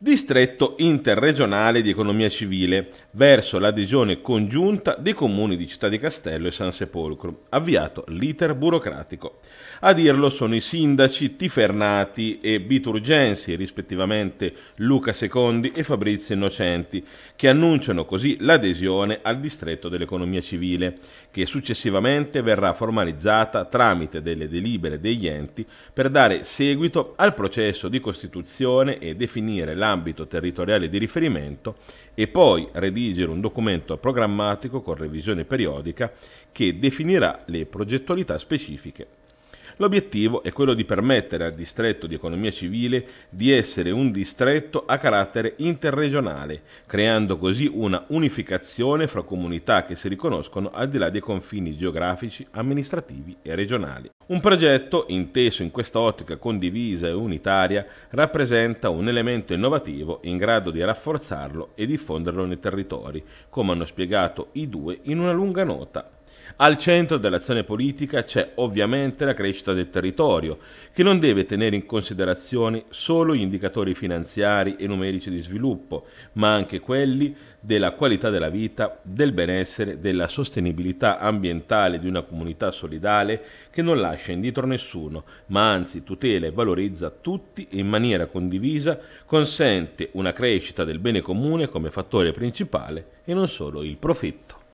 distretto interregionale di economia civile verso l'adesione congiunta dei comuni di Città di Castello e San Sepolcro, avviato l'iter burocratico. A dirlo sono i sindaci Tifernati e Biturgensi, rispettivamente Luca Secondi e Fabrizio Innocenti, che annunciano così l'adesione al distretto dell'economia civile, che successivamente verrà formalizzata tramite delle delibere degli enti per dare seguito al processo di costituzione e definire la nell'ambito territoriale di riferimento e poi redigere un documento programmatico con revisione periodica che definirà le progettualità specifiche. L'obiettivo è quello di permettere al distretto di economia civile di essere un distretto a carattere interregionale, creando così una unificazione fra comunità che si riconoscono al di là dei confini geografici, amministrativi e regionali. Un progetto, inteso in questa ottica condivisa e unitaria, rappresenta un elemento innovativo in grado di rafforzarlo e diffonderlo nei territori, come hanno spiegato i due in una lunga nota. Al centro dell'azione politica c'è ovviamente la crescita del territorio, che non deve tenere in considerazione solo gli indicatori finanziari e numerici di sviluppo, ma anche quelli della qualità della vita, del benessere, della sostenibilità ambientale di una comunità solidale che non lascia indietro nessuno, ma anzi tutela e valorizza tutti e in maniera condivisa consente una crescita del bene comune come fattore principale e non solo il profitto.